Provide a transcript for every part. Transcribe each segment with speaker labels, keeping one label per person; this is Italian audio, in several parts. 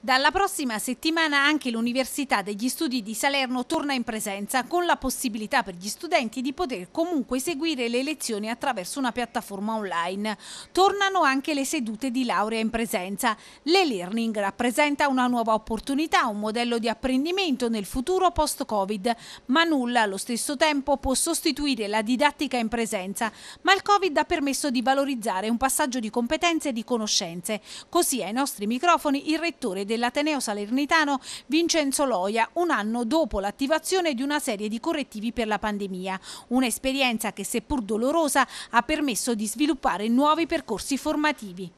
Speaker 1: Dalla prossima settimana anche l'Università degli Studi di Salerno torna in presenza con la possibilità per gli studenti di poter comunque seguire le lezioni attraverso una piattaforma online. Tornano anche le sedute di laurea in presenza. L'e-learning rappresenta una nuova opportunità, un modello di apprendimento nel futuro post-Covid, ma nulla allo stesso tempo può sostituire la didattica in presenza, ma il Covid ha permesso di valorizzare un passaggio di competenze e di conoscenze. Così ai nostri microfoni il rettore direttore dell'Ateneo Salernitano Vincenzo Loia un anno dopo l'attivazione di una serie di correttivi per la pandemia, un'esperienza che seppur dolorosa ha permesso di sviluppare nuovi percorsi formativi.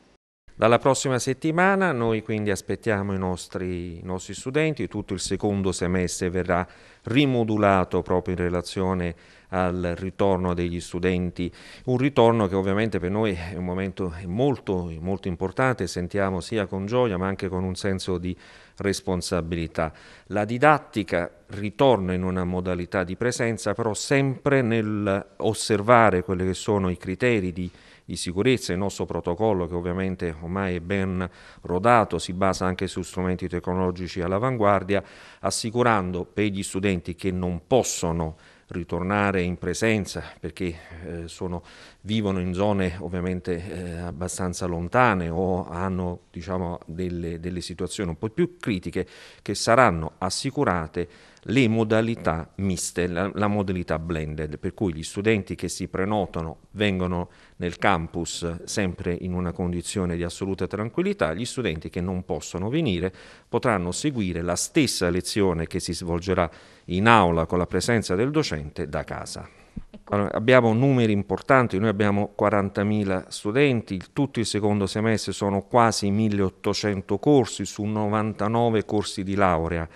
Speaker 2: Dalla prossima settimana noi quindi aspettiamo i nostri, i nostri studenti, tutto il secondo semestre verrà rimodulato proprio in relazione a al ritorno degli studenti, un ritorno che ovviamente per noi è un momento molto, molto importante, sentiamo sia con gioia ma anche con un senso di responsabilità. La didattica ritorna in una modalità di presenza, però sempre nel osservare quelli che sono i criteri di, di, sicurezza, il nostro protocollo che ovviamente ormai è ben rodato, si basa anche su strumenti tecnologici all'avanguardia, assicurando per gli studenti che non possono ritornare in presenza perché eh, sono, vivono in zone ovviamente eh, abbastanza lontane o hanno diciamo, delle, delle situazioni un po' più critiche che saranno assicurate le modalità miste, la, la, modalità blended, per cui gli studenti che si prenotano vengono nel campus sempre in una condizione di assoluta tranquillità, gli studenti che non possono venire potranno seguire la stessa lezione che si svolgerà in aula con la presenza del docente da casa. Ecco. Allora, abbiamo numeri importanti, noi abbiamo 40.000 studenti, tutto il secondo semestre sono quasi 1.800 corsi su 99 corsi di laurea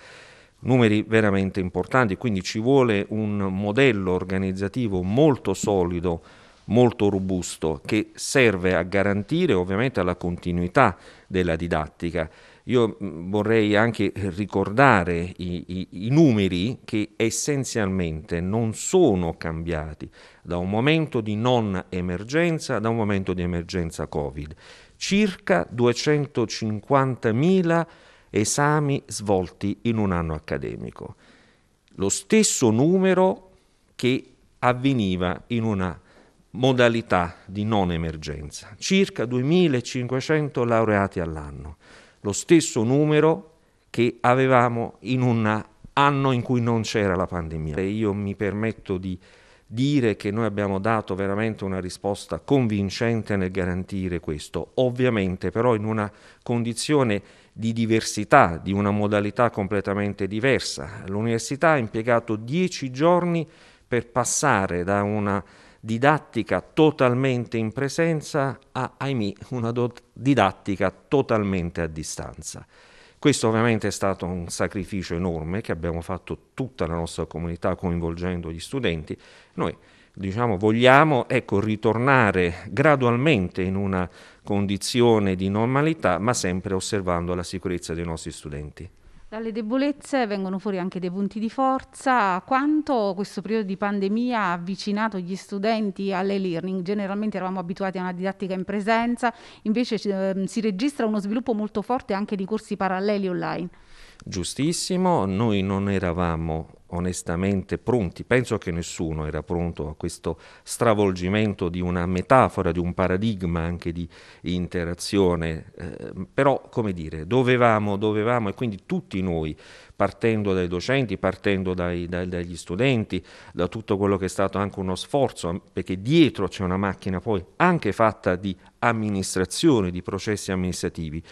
Speaker 2: numeri veramente importanti, quindi ci vuole un modello organizzativo molto solido, molto robusto, che serve a garantire ovviamente la continuità della didattica. Io mm, vorrei anche ricordare i, i, i, numeri che essenzialmente non sono cambiati da un momento di non emergenza, da un momento di emergenza Covid. Circa 250.000 esami svolti in un anno accademico, lo stesso numero che avveniva in una modalità di non emergenza, circa 2500 laureati all'anno, lo stesso numero che avevamo in un anno in cui non c'era la pandemia. E io mi permetto di dire che noi abbiamo dato veramente una risposta convincente nel garantire questo, ovviamente però in una condizione di diversità, di una modalità completamente diversa. L'università ha impiegato dieci giorni per passare da una didattica totalmente in presenza a, ahimè, una do- didattica totalmente a distanza. Questo ovviamente è stato un sacrificio enorme che abbiamo fatto tutta la nostra comunità coinvolgendo gli studenti. Noi diciamo, vogliamo ecco, ritornare gradualmente in una condizione di normalità, ma sempre osservando la sicurezza dei nostri studenti.
Speaker 1: Dalle debolezze vengono fuori anche dei punti di forza. Quanto questo periodo di pandemia ha avvicinato gli studenti all'e-learning? Generalmente eravamo abituati a una didattica in presenza, invece eh, si registra uno sviluppo molto forte anche di corsi paralleli online.
Speaker 2: Giustissimo, noi non eravamo onestamente pronti. Penso che nessuno era pronto a questo stravolgimento di una metafora, di un paradigma anche di interazione, eh, però come dire, dovevamo, dovevamo e quindi tutti noi, partendo dai docenti, partendo dai, dai, dagli studenti, da tutto quello che è stato anche uno sforzo, perché dietro c'è una macchina poi anche fatta di amministrazione, di processi amministrativi.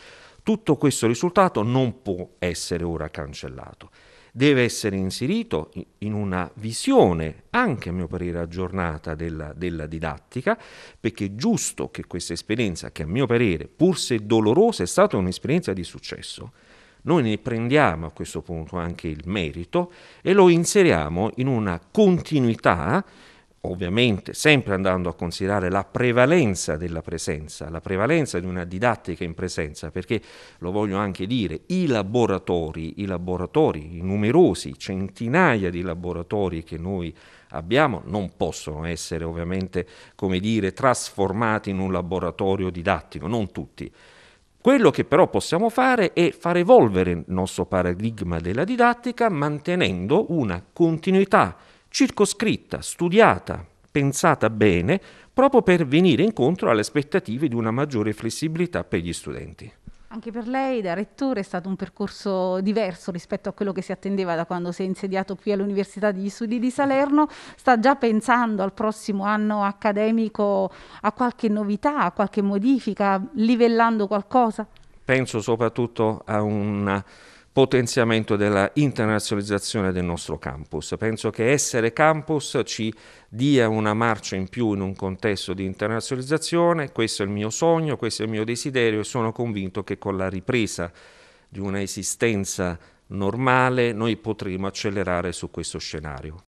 Speaker 2: Tutto questo risultato non può essere ora cancellato deve essere inserito in una visione, anche a mio parere aggiornata, della, della, didattica, perché è giusto che questa esperienza, che a mio parere, pur se dolorosa, è stata un'esperienza di successo, noi ne prendiamo a questo punto anche il merito e lo inseriamo in una continuità ovviamente sempre andando a considerare la prevalenza della presenza, la prevalenza di una didattica in presenza, perché lo voglio anche dire, i laboratori, i laboratori, i numerosi centinaia di laboratori che noi abbiamo non possono essere ovviamente, come dire, trasformati in un laboratorio didattico, non tutti. Quello che però possiamo fare è far evolvere il nostro paradigma della didattica mantenendo una continuità circoscritta, studiata, pensata bene, proprio per venire incontro alle aspettative di una maggiore flessibilità per gli studenti.
Speaker 1: Anche per lei da rettore è stato un percorso diverso rispetto a quello che si attendeva da quando si è insediato qui all'Università degli Studi di Salerno. Sta già pensando al prossimo anno accademico a qualche novità, a qualche modifica, livellando qualcosa?
Speaker 2: Penso soprattutto a una potenziamento della internazionalizzazione del nostro campus. Penso che essere campus ci dia una marcia in più in un contesto di internazionalizzazione, questo è il mio sogno, questo è il mio desiderio e sono convinto che con la ripresa di una esistenza normale noi potremo accelerare su questo scenario.